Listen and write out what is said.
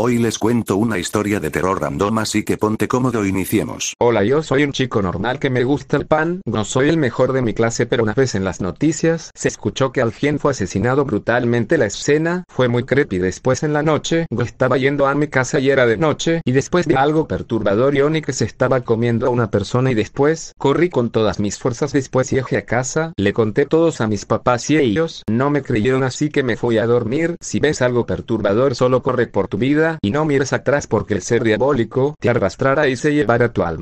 Hoy les cuento una historia de terror random así que ponte cómodo iniciemos. Hola yo soy un chico normal que me gusta el pan, no soy el mejor de mi clase pero una vez en las noticias se escuchó que alguien fue asesinado brutalmente la escena fue muy creepy después en la noche yo estaba yendo a mi casa y era de noche y después de algo perturbador y que se estaba comiendo a una persona y después corrí con todas mis fuerzas después llegué a casa le conté todos a mis papás y ellos no me creyeron así que me fui a dormir si ves algo perturbador solo corre por tu vida y no mires atrás porque el ser diabólico te arrastrará y se llevará tu alma.